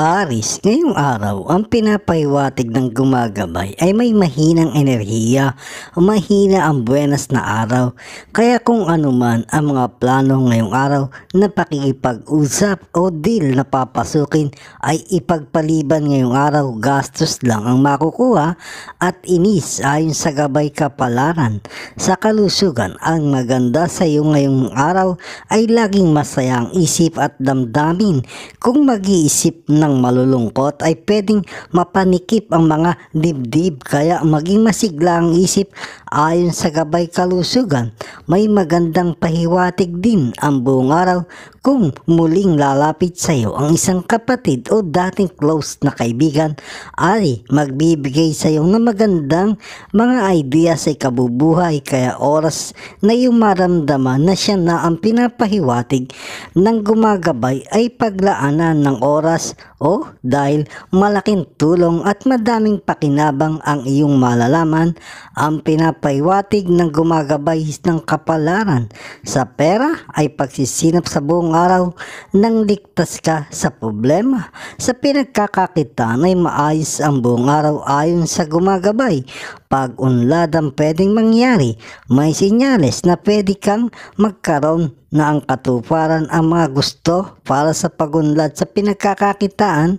Aris, ngayong araw, ang pinapahiwatig ng gumagabay ay may mahinang enerhiya mahina ang buenas na araw. Kaya kung anuman ang mga plano ngayong araw na pakikipag-usap o deal na papasukin ay ipagpaliban ngayong araw, gastos lang ang makukuha at inis ayon sa gabay kapalaran. Sa kalusugan, ang maganda sa iyo ngayong araw ay laging masaya ang isip at damdamin kung mag-iisip ng ng malulungkot ay pwedeng mapanikip ang mga dibdib kaya maging masigla ang isip Ayon sa Gabay Kalusugan, may magandang pahiwatig din ang buong araw kung muling lalapit sa iyo ang isang kapatid o dating close na kaibigan ay magbibigay sa iyo ng magandang mga idea sa ikabubuhay kaya oras na iyong maramdaman na siya na ang pinapahiwatig ng gumagabay ay paglaanan ng oras o dahil malaking tulong at madaming pakinabang ang iyong malalaman ang pinap pagpaiwatig ng gumagabay ng kapalaran sa pera ay pagsisinap sa buong araw nang ligtas ka sa problema. Sa pinagkakakitaan ay maayos ang buong araw ayon sa gumagabay pag ang pwedeng mangyari, may sinyales na pwede kang magkaroon na ang katuparan ang mga gusto para sa pagunlad sa pinagkakakitaan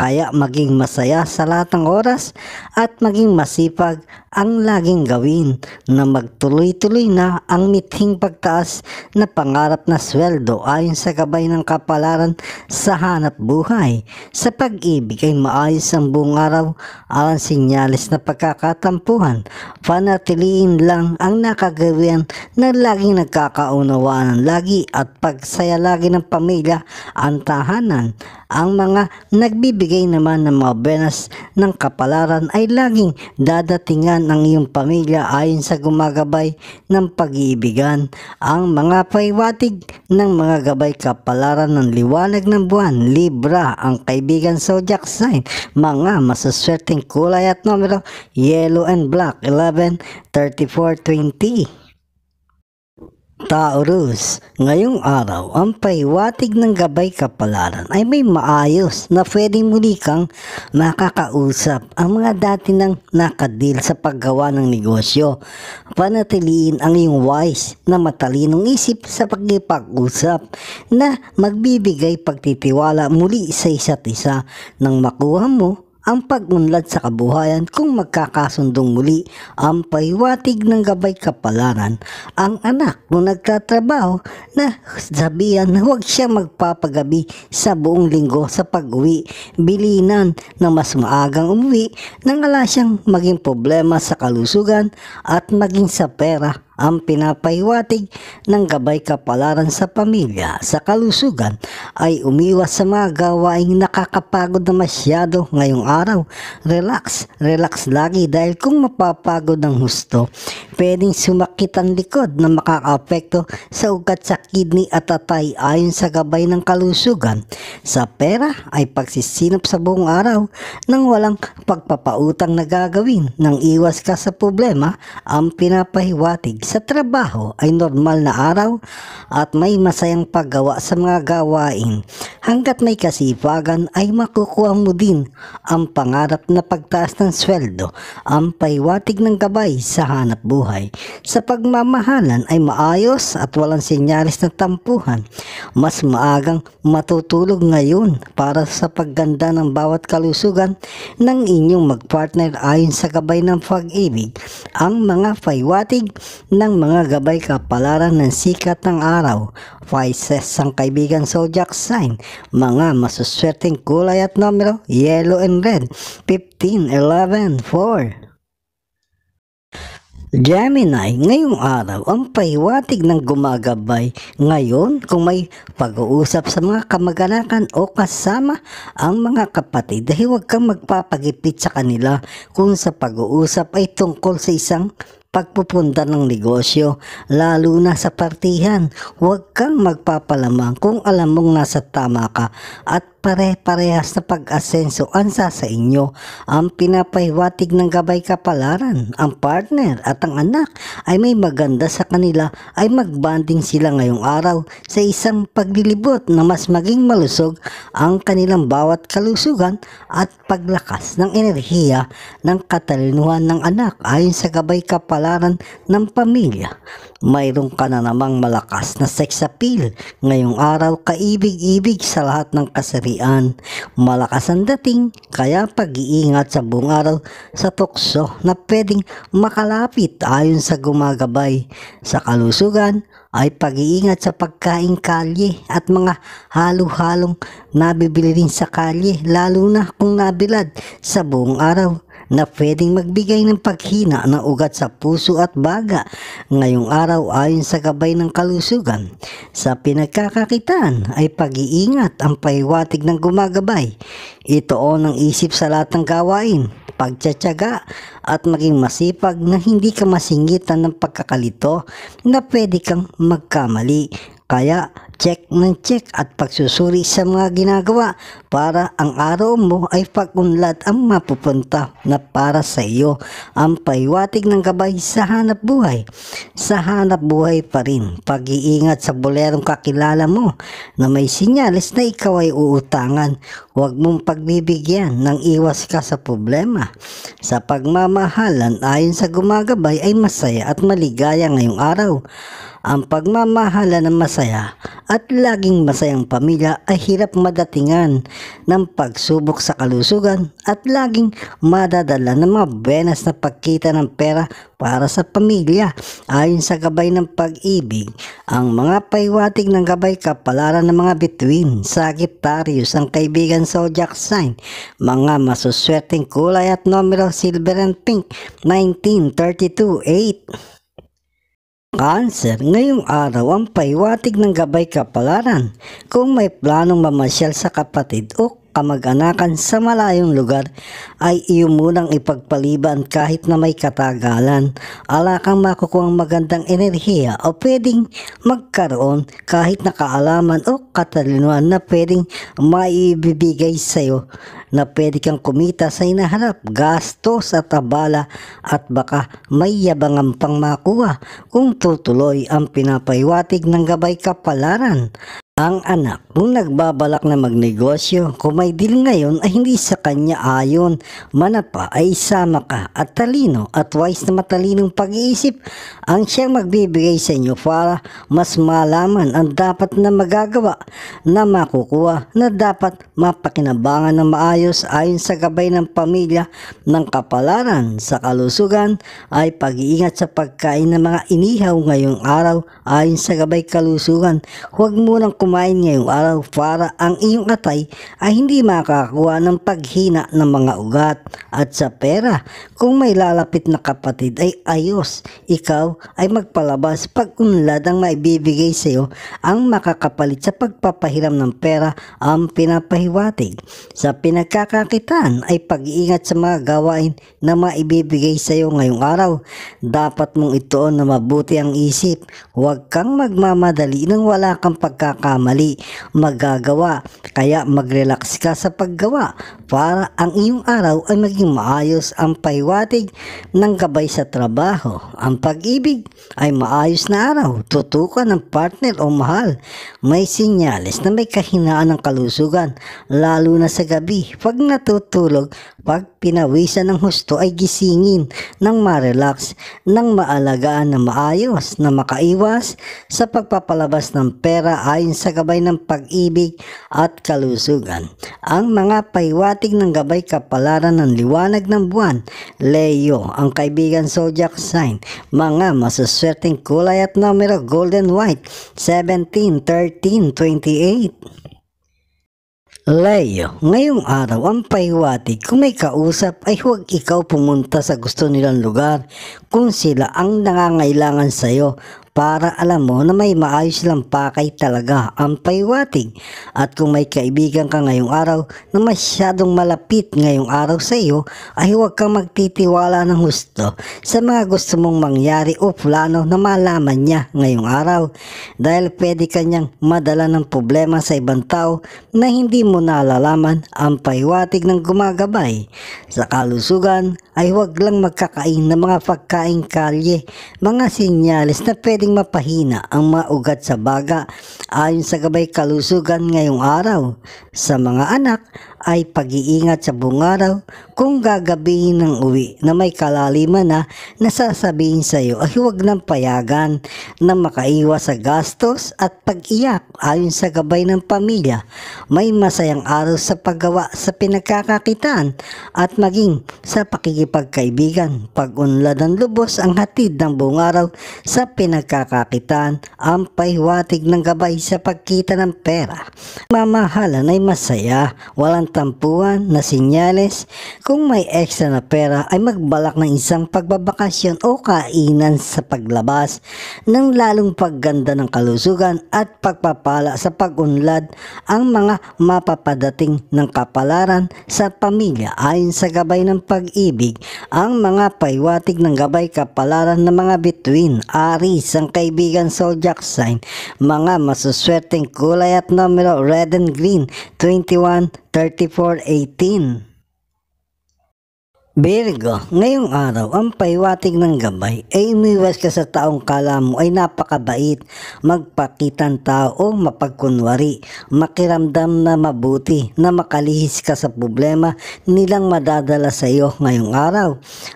kaya maging masaya sa lahat ng oras at maging masipag ang laging gawin na magtuloy-tuloy na ang mithing pagtaas na pangarap na sweldo ayon sa gabay ng kapalaran sa hanap buhay. Sa pag-ibig ay maayos ang buong araw ang sinyales na pagkakatampo tampuhan. Panatiliin lang ang nakagawian na laging nagkakaunawaan lagi at pagsaya lagi ng pamilya ang tahanan. Ang mga nagbibigay naman ng mga benas ng kapalaran ay laging dadatingan ang iyong pamilya ayon sa gumagabay ng pag-iibigan. Ang mga paywatig ng mga gabay kapalaran ng liwanag ng buwan, Libra, ang kaibigan zodiac sign, mga masaswerteng kulay at numero, yellow and 11, Block 11, 3420. Taurus, ngayong araw, ang paiwatig ng gabay kapalaran ay may maayos na pwedeng muli kang makakausap ang mga dati nang nakadil sa paggawa ng negosyo. Panatiliin ang iyong wise na matalinong isip sa pagkipag-usap na magbibigay pagtitiwala muli sa isa't isa nang makuha mo ang pagunlad sa kabuhayan kung magkakasundong muli ang paiwatig ng gabay kapalaran ang anak kung nagtatrabaho na sabihan na huwag siya magpapagabi sa buong linggo sa pag-uwi bilinan na mas maagang umuwi nang ala siyang maging problema sa kalusugan at maging sa pera ang pinapahiwatig ng gabay kapalaran sa pamilya sa kalusugan ay umiwas sa mga gawaing nakakapagod na masyado ngayong araw. Relax, relax lagi dahil kung mapapagod ng husto, pwedeng sumakit ang likod na makakaapekto sa ugat sa kidney at atay ayon sa gabay ng kalusugan. Sa pera ay pagsisinop sa buong araw nang walang pagpapautang na gagawin nang iwas ka sa problema ang pinapahiwatig sa trabaho ay normal na araw at may masayang paggawa sa mga gawain. Hanggat may kasipagan ay makukuha mo din ang pangarap na pagtaas ng sweldo, ang paiwatig ng gabay sa hanap buhay. Sa pagmamahalan ay maayos at walang sinyalis ng tampuhan. Mas maagang matutulog ngayon para sa pagganda ng bawat kalusugan ng inyong magpartner ayon sa gabay ng pag-ibig. Ang mga paiwatig ng mga gabay kapalaran ng sikat ng araw, Pisces ang kaibigan zodiac sign, mga masuswerteng kulay at numero, yellow and red, 15, 11, 4. Gemini, ngayong araw ang pahiwatig ng gumagabay. Ngayon, kung may pag-uusap sa mga kamag-anakan o kasama ang mga kapatid, dahil huwag kang magpapagipit sa kanila kung sa pag-uusap ay tungkol sa isang pagpupunta ng negosyo, lalo na sa partihan. Huwag kang magpapalamang kung alam mong nasa tama ka at pare-parehas na pag asenso ansa sa inyo. Ang pinapahiwatig ng gabay kapalaran, ang partner at ang anak ay may maganda sa kanila ay magbanding sila ngayong araw sa isang paglilibot na mas maging malusog ang kanilang bawat kalusugan at paglakas ng enerhiya ng katalinuhan ng anak ayon sa gabay kapalaran ng pamilya mayroon ka na namang malakas na sex appeal. Ngayong araw, kaibig-ibig sa lahat ng kasarian. Malakas ang dating, kaya pag-iingat sa buong araw sa tukso na pwedeng makalapit ayon sa gumagabay. Sa kalusugan, ay pag-iingat sa pagkain kalye at mga halo-halong nabibili rin sa kalye lalo na kung nabilad sa buong araw na pwedeng magbigay ng paghina ng ugat sa puso at baga ngayong araw ayon sa gabay ng kalusugan. Sa pinagkakakitaan ay pag-iingat ang pahiwatig ng gumagabay. Ito o ng isip sa lahat ng gawain, pagtsatsaga at maging masipag na hindi ka masingitan ng pagkakalito na pwede kang magkamali. Kaya Check ng check at pagsusuri sa mga ginagawa para ang araw mo ay pagunlad ang mapupunta na para sa iyo ang paiwatig ng gabay sa hanap buhay. Sa hanap buhay pa rin, pag-iingat sa bolerong kakilala mo na may sinyalis na ikaw ay uutangan. Huwag mong pagbibigyan nang iwas ka sa problema. Sa pagmamahalan ayon sa gumagabay ay masaya at maligaya ngayong araw. Ang pagmamahalan ng masaya at laging masayang pamilya ay hirap madatingan ng pagsubok sa kalusugan at laging madadala ng mga benas na pagkita ng pera para sa pamilya. Ayon sa gabay ng pag-ibig, ang mga paiwatig ng gabay kapalaran ng mga bituin, Sagittarius, ang kaibigan zodiac sign, mga masuswerteng kulay at numero silver and pink, 1932, 8. Cancer, ngayong araw ang paiwatig ng gabay kapalaran kung may planong mamasyal sa kapatid o kamag-anakan sa malayong lugar ay iyo munang ipagpaliban kahit na may katagalan. Ala kang makukuha magandang enerhiya o pwedeng magkaroon kahit na kaalaman o katalinuan na pwedeng maibibigay sa iyo na pwede kang kumita sa inaharap, gastos at abala at baka may yabangan pang makuha kung tutuloy ang pinapaywatig ng gabay kapalaran. Ang anak kung nagbabalak na magnegosyo, kung may deal ngayon ay hindi sa kanya ayon. Manapa ay sama ka at talino at wise na matalinong pag-iisip ang siyang magbibigay sa inyo para mas malaman ang dapat na magagawa na makukuha na dapat mapakinabangan ng maayos ayon sa gabay ng pamilya ng kapalaran sa kalusugan ay pag-iingat sa pagkain ng mga inihaw ngayong araw ayon sa gabay kalusugan. Huwag munang kumain ngayong araw para ang iyong atay ay hindi makakakuha ng paghina ng mga ugat. At sa pera, kung may lalapit na kapatid ay ayos, ikaw ay magpalabas pag unlad ang maibibigay sa iyo ang makakapalit sa pagpapahiram ng pera ang pinapahiwatig. Sa pinagkakakitaan ay pag-iingat sa mga gawain na maibibigay sa iyo ngayong araw. Dapat mong ituon na mabuti ang isip. Huwag kang magmamadali nang wala kang pagkakamali pagkakamali magagawa. Kaya mag-relax ka sa paggawa para ang iyong araw ay maging maayos ang pahiwatig ng gabay sa trabaho. Ang pag-ibig ay maayos na araw, tutukan ng partner o mahal. May sinyales na may kahinaan ng kalusugan, lalo na sa gabi. Pag natutulog, pag pinawisan ng husto ay gisingin nang ma-relax, nang maalagaan na maayos, na makaiwas sa pagpapalabas ng pera ayon sa sa gabay ng pag-ibig at kalusugan. Ang mga paiwatig ng gabay kapalaran ng liwanag ng buwan, Leo, ang kaibigan zodiac sign, mga masuswerteng kulay at numero golden white, 17, 13, 28. Leo, ngayong araw ang pahiwatig kung may kausap ay huwag ikaw pumunta sa gusto nilang lugar kung sila ang nangangailangan sa iyo para alam mo na may maayos lang pakay talaga ang paywating. At kung may kaibigan ka ngayong araw na masyadong malapit ngayong araw sa iyo, ay huwag kang magtitiwala ng husto sa mga gusto mong mangyari o plano na malaman niya ngayong araw. Dahil pwede kanyang madala ng problema sa ibang tao na hindi mo nalalaman ang paywating ng gumagabay. Sa kalusugan ay huwag lang magkakain ng mga pagkain kalye, mga sinyalis na pwede nating mapahina ang mga ugat sa baga ayon sa gabay kalusugan ngayong araw. Sa mga anak, ay pag-iingat sa bungaraw kung gagabihin ng uwi na may kalaliman na nasasabihin sa iyo ay huwag nang payagan na makaiwas sa gastos at pag-iyak ayon sa gabay ng pamilya. May masayang araw sa paggawa sa pinagkakakitaan at maging sa pakikipagkaibigan. Pag-unlad ng lubos ang hatid ng buong araw sa pinagkakakitaan ang paiwatig ng gabay sa pagkita ng pera. Mamahalan ay masaya, walang ng tampuan na sinyales kung may extra na pera ay magbalak ng isang pagbabakasyon o kainan sa paglabas ng lalong pagganda ng kalusugan at pagpapala sa pagunlad ang mga mapapadating ng kapalaran sa pamilya ayon sa gabay ng pag-ibig ang mga paiwatig ng gabay kapalaran ng mga bituin, aris, ang kaibigan zodiac sign, mga masuswerteng kulay at numero red and green 21 34.18 Virgo, ngayong araw, ang paiwating ng gabay ay umiwas ka sa taong kala mo ay napakabait, magpakitan tao o mapagkunwari, makiramdam na mabuti, na makalihis ka sa problema nilang madadala sa iyo ngayong araw.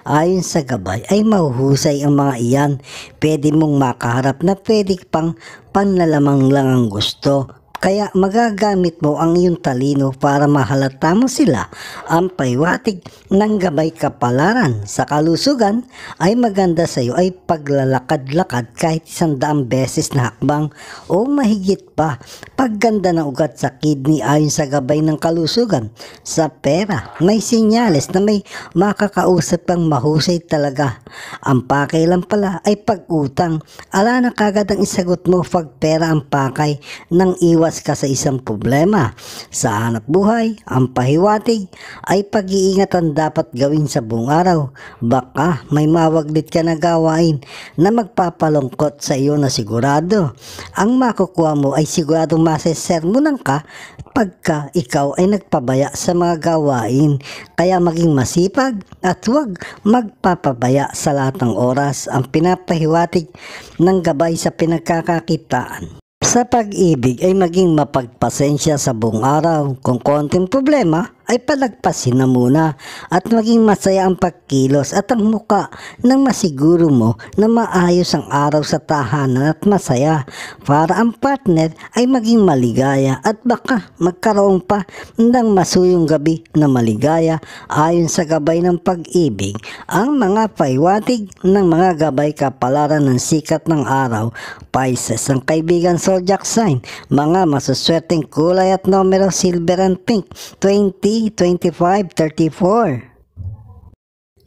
Ayon sa gabay ay mahuhusay ang mga iyan, pwede mong makaharap na pwede pang panlalamang lang ang gusto kaya magagamit mo ang iyong talino para mahalata mo sila. Ang paiwatig ng gabay kapalaran sa kalusugan ay maganda sa iyo ay paglalakad-lakad kahit isang daang beses na hakbang o mahigit pa pagganda ng ugat sa kidney ayon sa gabay ng kalusugan. Sa pera, may sinyales na may makakausap pang mahusay talaga. Ang pakay lang pala ay pag-utang. Ala na kagad ang isagot mo pag pera ang pakay nang iwas ka sa isang problema. Sa hanap buhay, ang pahiwatig ay pag-iingat ang dapat gawin sa buong araw. Baka may mawaglit ka na gawain na magpapalungkot sa iyo na sigurado. Ang makukuha mo ay siguradong masesermonan ka pagka ikaw ay nagpabaya sa mga gawain. Kaya maging masipag at huwag magpapabaya sa lahat ng oras ang pinapahiwatig ng gabay sa pinagkakakitaan. Sa pag-ibig ay maging mapagpasensya sa buong araw. Kung konting problema, ay palagpasin na muna at maging masaya ang pagkilos at ang muka nang masiguro mo na maayos ang araw sa tahanan at masaya para ang partner ay maging maligaya at baka magkaroon pa ng masuyong gabi na maligaya ayon sa gabay ng pag-ibig ang mga paiwatig ng mga gabay kapalaran ng sikat ng araw Pisces ang kaibigan zodiac sign mga masuswerteng kulay at numero silver and pink 20 25, 34.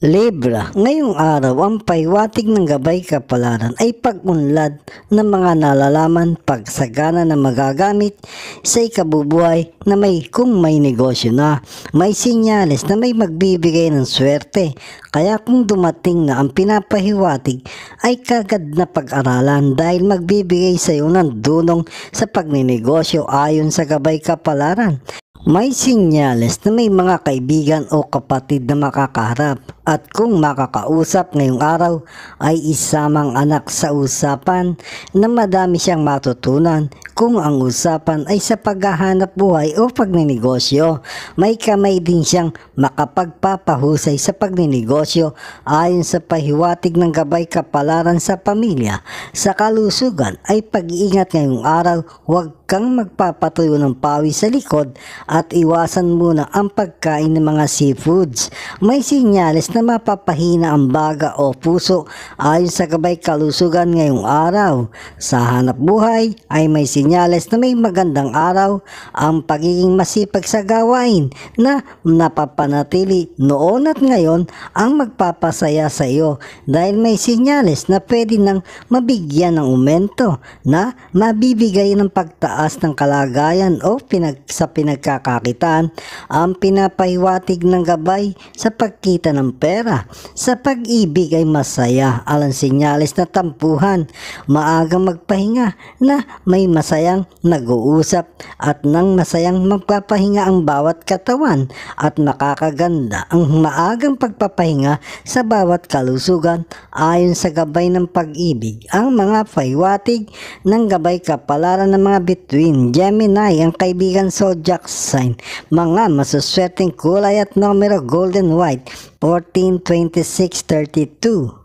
Libra, ngayong araw ang paiwatig ng gabay kapalaran ay pag-unlad ng mga nalalaman pagsagana na magagamit sa ikabubuhay na may kung may negosyo na, may sinyales na may magbibigay ng swerte. Kaya kung dumating na ang pinapahiwatig ay kagad na pag-aralan dahil magbibigay sa iyo ng dunong sa pagninegosyo ayon sa gabay kapalaran. May sinyales na may mga kaibigan o kapatid na makakaharap at kung makakausap ngayong araw ay isamang anak sa usapan na madami siyang matutunan kung ang usapan ay sa paghahanap buhay o pagninegosyo. May kamay din siyang makapagpapahusay sa pagninegosyo ayon sa pahiwatig ng gabay kapalaran sa pamilya. Sa kalusugan ay pag-iingat ngayong araw, huwag kang magpapatuyo ng pawi sa likod at iwasan muna ang pagkain ng mga seafoods. May sinyales na mapapahina ang baga o puso ayon sa gabay kalusugan ngayong araw. Sa hanap buhay ay may sinyales na may magandang araw ang pagiging masipag sa gawain na napapanatili noon at ngayon ang magpapasaya sa iyo dahil may sinyales na pwede nang mabigyan ng umento na mabibigay ng pagtaas ng kalagayan o pinag sa pinagkakaroon pagkakakitaan ang pinapahiwatig ng gabay sa pagkita ng pera. Sa pag-ibig ay masaya alang sinyalis na tampuhan, maaga magpahinga na may masayang nag-uusap at nang masayang magpapahinga ang bawat katawan at makakaganda ang maagang pagpapahinga sa bawat kalusugan ayon sa gabay ng pag-ibig. Ang mga paiwatig ng gabay kapalaran ng mga bituin, Gemini, ang kaibigan zodiac sign. Mga masuswerteng kulay at numero golden white 142632.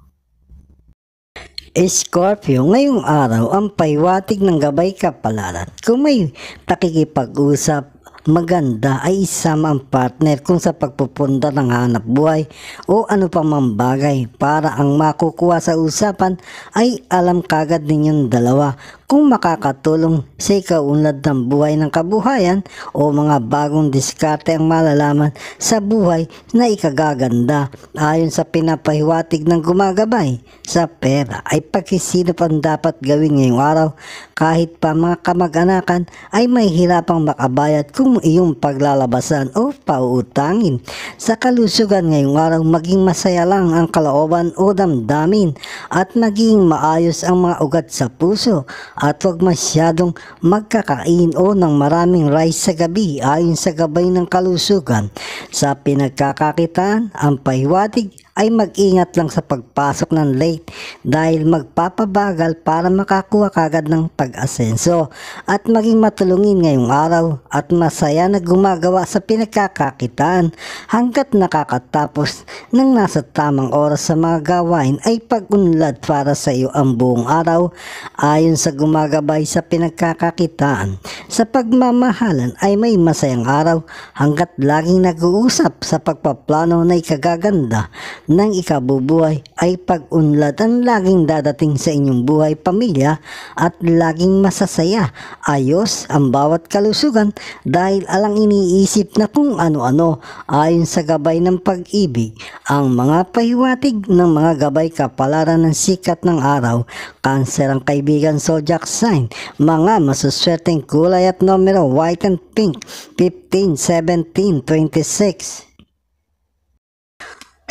Eh, Scorpio, ngayong araw ang paiwatig ng gabay kapalaran. Kung may pakikipag-usap maganda ay isama ang partner kung sa pagpupunta ng hanap buhay o ano pa mang bagay para ang makukuha sa usapan ay alam kagad ninyong dalawa kung makakatulong sa ikaunlad ng buhay ng kabuhayan o mga bagong diskarte ang malalaman sa buhay na ikagaganda ayon sa pinapahiwatig ng gumagabay sa pera ay pagkisinap ang dapat gawin ngayong araw kahit pa mga kamag-anakan ay may hirapang makabayad kung iyong paglalabasan o pauutangin sa kalusugan ngayong araw maging masaya lang ang kalooban o damdamin at maging maayos ang mga ugat sa puso at huwag masyadong magkakain o ng maraming rice sa gabi ayon sa gabay ng kalusugan. Sa pinagkakakitaan, ang pahiwatig ay mag-ingat lang sa pagpasok ng late dahil magpapabagal para makakuha kagad ng pag-asenso at maging matulungin ngayong araw at masaya na gumagawa sa pinagkakakitaan hanggat nakakatapos ng nasa tamang oras sa mga gawain ay pag-unlad para sa iyo ang buong araw ayon sa gumagabay sa pinagkakakitaan. Sa pagmamahalan ay may masayang araw hanggat laging nag-uusap sa pagpaplano na ikagaganda ng ikabubuhay ay pag-unlad ang laging dadating sa inyong buhay, pamilya at laging masasaya. Ayos ang bawat kalusugan dahil alang iniisip na kung ano-ano ayon sa gabay ng pag-ibig. Ang mga pahiwatig ng mga gabay kapalaran ng sikat ng araw, cancer ang kaibigan zodiac sign, mga masuswerteng kulay at numero white and pink, 15, 17, 26.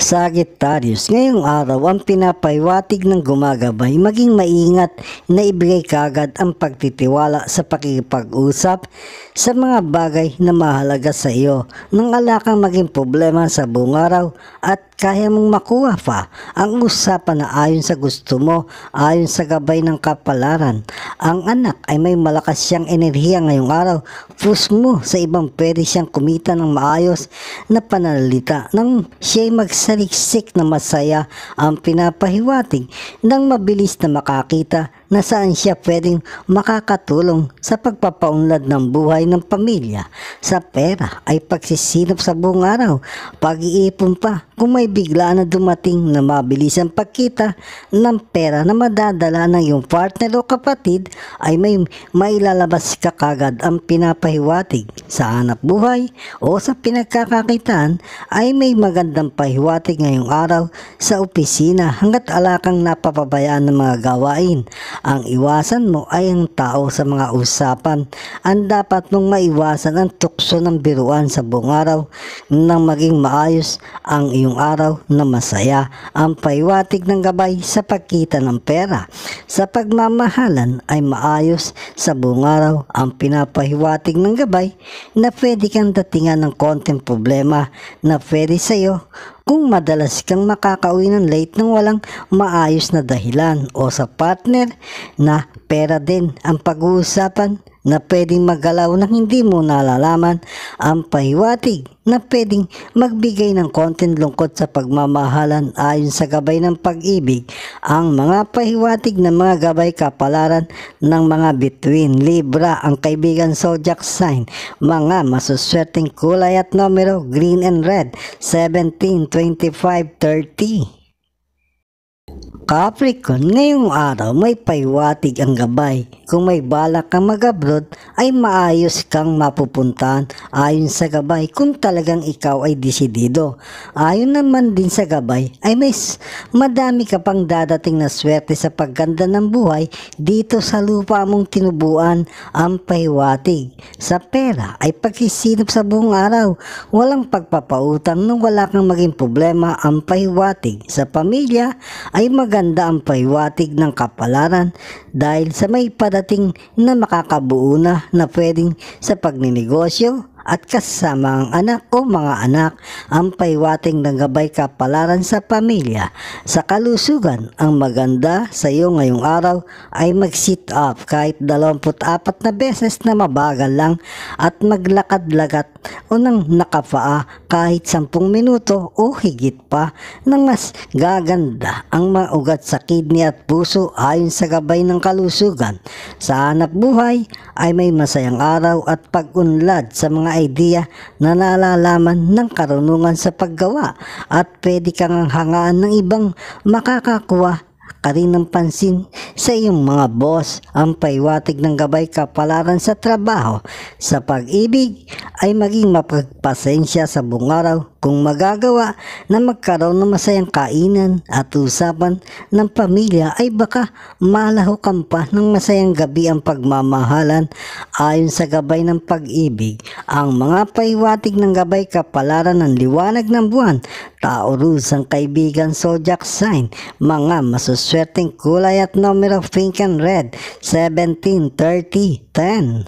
Sagittarius, ngayong araw ang pinapaywatig ng gumagabay maging maingat na ibigay kagad ang pagtitiwala sa pakikipag-usap sa mga bagay na mahalaga sa iyo nang alakang maging problema sa buong araw at kaya mong makuha pa ang usapan na ayon sa gusto mo, ayon sa gabay ng kapalaran. Ang anak ay may malakas siyang enerhiya ngayong araw. Push mo sa ibang pwede siyang kumita ng maayos na panalita nang siya'y magsaliksik na masaya ang pinapahiwatig nang mabilis na makakita na saan siya pwedeng makakatulong sa pagpapaunlad ng buhay ng pamilya. Sa pera ay pagsisinop sa buong araw, pag-iipon pa kung may bigla na dumating na mabilis ang pagkita ng pera na madadala ng iyong partner o kapatid ay may mailalabas ka kagad ang pinapahiwatig sa anak buhay o sa pinagkakakitaan ay may magandang pahiwatig ngayong araw sa opisina hanggat alakang napapabayaan ng mga gawain ang iwasan mo ay ang tao sa mga usapan. Ang dapat mong maiwasan ang tukso ng biruan sa buong araw nang maging maayos ang iyong araw na masaya. Ang paiwatig ng gabay sa pagkita ng pera. Sa pagmamahalan ay maayos sa buong araw ang pinapahiwatig ng gabay na pwede kang datingan ng konting problema na pwede sa iyo kung madalas kang makakauwi ng late nang walang maayos na dahilan o sa partner na pera din ang pag-uusapan na pwedeng magalaw nang hindi mo nalalaman ang pahiwatig na pwedeng magbigay ng konting lungkot sa pagmamahalan ayon sa gabay ng pag-ibig ang mga pahiwatig ng mga gabay kapalaran ng mga between Libra ang kaibigan zodiac sign mga masuswerteng kulay at numero green and red 17, 25, 30 Capricorn, ngayong araw may paywatig ang gabay. Kung may balak kang mag-abroad, ay maayos kang mapupuntahan ayon sa gabay kung talagang ikaw ay desidido. Ayon naman din sa gabay, ay may madami ka pang dadating na swerte sa pagganda ng buhay dito sa lupa mong tinubuan ang paywatig. Sa pera ay pagkisinop sa buong araw, walang pagpapautang nung wala kang maging problema ang paywatig. Sa pamilya ay mag maganda ang paiwatig ng kapalaran dahil sa may parating na makakabuo na na pwedeng sa pagninegosyo at kasama ang anak o mga anak ang paiwating ng gabay kapalaran sa pamilya. Sa kalusugan, ang maganda sa iyo ngayong araw ay mag-sit up kahit 24 na beses na mabagal lang at maglakad-lagat o nang nakapaa kahit sampung minuto o higit pa na mas gaganda ang maugat sa kidney at puso ayon sa gabay ng kalusugan. Sa hanap buhay ay may masayang araw at pag-unlad sa mga idea na nalalaman ng karunungan sa paggawa at pwede kang hangaan ng ibang makakakuha ka rin ng pansin sa iyong mga boss. Ang paiwatig ng gabay kapalaran sa trabaho sa pag-ibig ay maging mapagpasensya sa buong araw kung magagawa na magkaroon ng masayang kainan at usapan ng pamilya ay baka malahukan pa ng masayang gabi ang pagmamahalan ayon sa gabay ng pag-ibig. Ang mga paiwatig ng gabay kapalaran ng liwanag ng buwan, taurus ang kaibigan zodiac sign, mga masus Sweteng kulay at numero pink and red. 17, 30, 10.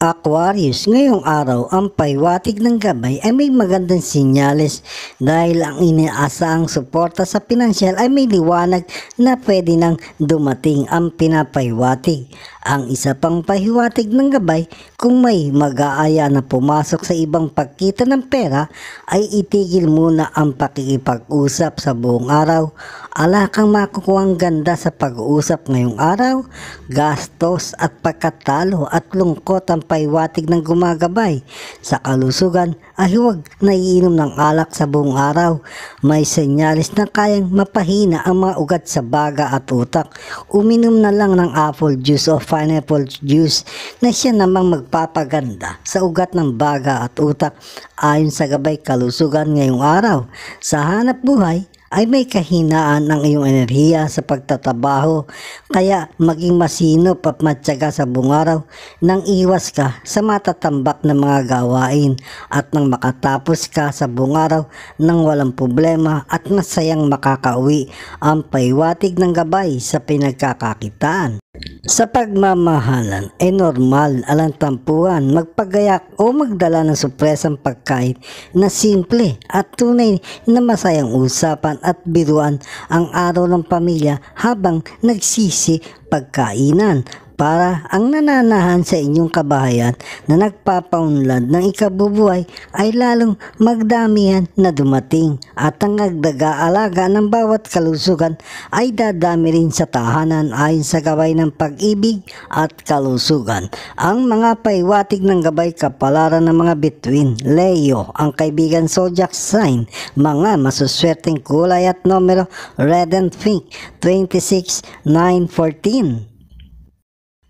Aquarius, ngayong araw ang paiwatig ng gabay ay may magandang sinyales dahil ang inaasaang suporta sa pinansyal ay may liwanag na pwede nang dumating ang pinapaiwatig ang isa pang pahiwatig ng gabay kung may mag-aaya na pumasok sa ibang pagkita ng pera ay itigil muna ang pakikipag-usap sa buong araw. Ala kang makukuha ang ganda sa pag-uusap ngayong araw, gastos at pagkatalo at lungkot ang pahiwatig ng gumagabay. Sa kalusugan ay huwag naiinom ng alak sa buong araw. May senyalis na kayang mapahina ang mga ugat sa baga at utak. Uminom na lang ng apple juice o pineapple juice na siya namang magpapaganda sa ugat ng baga at utak ayon sa gabay kalusugan ngayong araw. Sa hanap buhay, ay may kahinaan ang iyong enerhiya sa pagtatabaho kaya maging masinop at matyaga sa bungaraw nang iwas ka sa matatambak na mga gawain at nang makatapos ka sa bungaraw nang walang problema at masayang makakauwi ang paywatig ng gabay sa pinagkakakitaan. Sa pagmamahalan ay normal alang tampuan, magpagayak o magdala ng supresang pagkain na simple at tunay na masayang usapan at biruan ang araw ng pamilya habang nagsisi pagkainan para ang nananahan sa inyong kabahayan na nagpapaunlad ng ikabubuhay ay lalong magdamihan na dumating at ang agdaga-alaga ng bawat kalusugan ay dadami rin sa tahanan ayon sa gabay ng pag-ibig at kalusugan. Ang mga paiwatig ng gabay kapalaran ng mga bituin, Leo, ang kaibigan zodiac sign, mga masuswerteng kulay at numero red and pink, 26,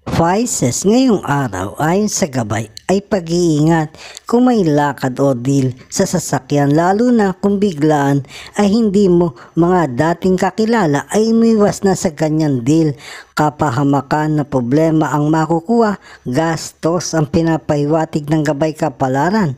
Vices ngayong araw ayon sa gabay ay pag-iingat kung may lakad o deal sa sasakyan lalo na kung biglaan ay hindi mo mga dating kakilala ay umiwas na sa ganyan deal. Kapahamakan na problema ang makukuha, gastos ang pinapahiwatig ng gabay kapalaran.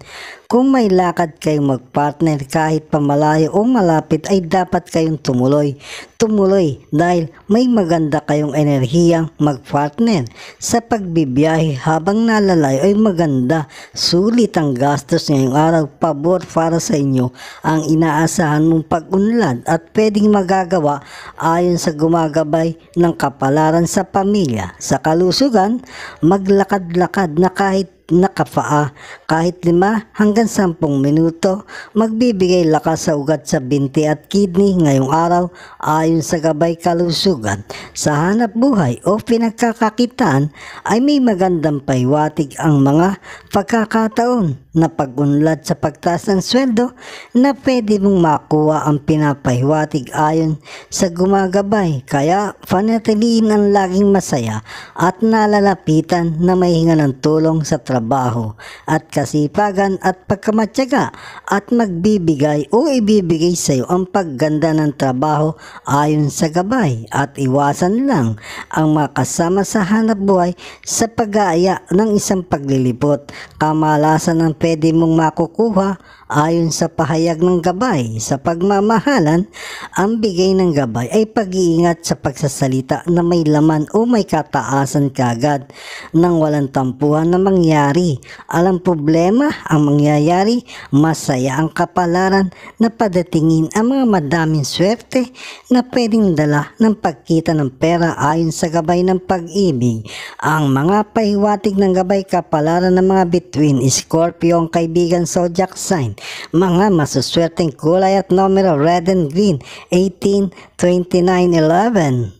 Kung may lakad kayong magpartner kahit pamalayo o malapit ay dapat kayong tumuloy. Tumuloy dahil may maganda kayong enerhiyang magpartner. Sa pagbibiyahe habang nalalayo ay mag napakaganda. Sulit ang gastos ngayong araw. Pabor para sa inyo ang inaasahan mong pag-unlad at pwedeng magagawa ayon sa gumagabay ng kapalaran sa pamilya. Sa kalusugan, maglakad-lakad na kahit na kahit 5 hanggang 10 minuto magbibigay lakas sa ugat sa binti at kidney ngayong araw ayon sa gabay kalusugan sa hanap buhay o pinagkakakitaan ay may magandang paywatig ang mga pagkakataon na pag-unlad sa pagtaas ng sweldo na pwede mong makuha ang pinapahiwatig ayon sa gumagabay kaya panatiliin ang laging masaya at nalalapitan na may hinga ng tulong sa trabaho trabaho at kasipagan at pagkamatyaga at magbibigay o ibibigay sa iyo ang pagganda ng trabaho ayon sa gabay at iwasan lang ang makasama sa hanap buhay sa pag-aaya ng isang paglilipot. Kamalasan ang pwede mong makukuha Ayon sa pahayag ng gabay, sa pagmamahalan, ang bigay ng gabay ay pag-iingat sa pagsasalita na may laman o may kataasan kagad nang walang tampuhan na mangyari. Alam problema ang mangyayari, masaya ang kapalaran na padatingin ang mga madaming swerte na pwedeng dala ng pagkita ng pera ayon sa gabay ng pag-ibig. Ang mga pahiwatig ng gabay kapalaran ng mga between Scorpio ang kaibigan zodiac sign mga masuswerteng kulay at numero red and green 18, 29, 11.